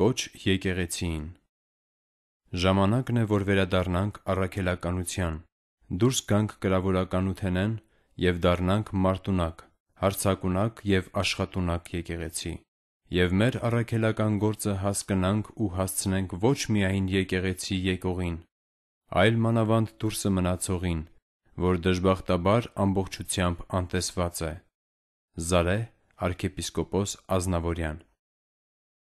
կոչ եկեղեցիին։ Ժամանակն է, որ վերադառնանք առաքելականության։ Դուրս գանք կրավորականութենեն եւ դառնանք մարտունակ, հարցակունակ եւ աշխատունակ եկեղեցի։ Եվ մեր առաքելական գործը հասկանանք ու հասցնենք ոչ միայն եկեղեցի եկողին, այլ մանավանդ դուրսը մնացողին, որ դժբախտաբար ամբողջությամբ անտեսված է։ Զարե arciepiskopos Aznavouryan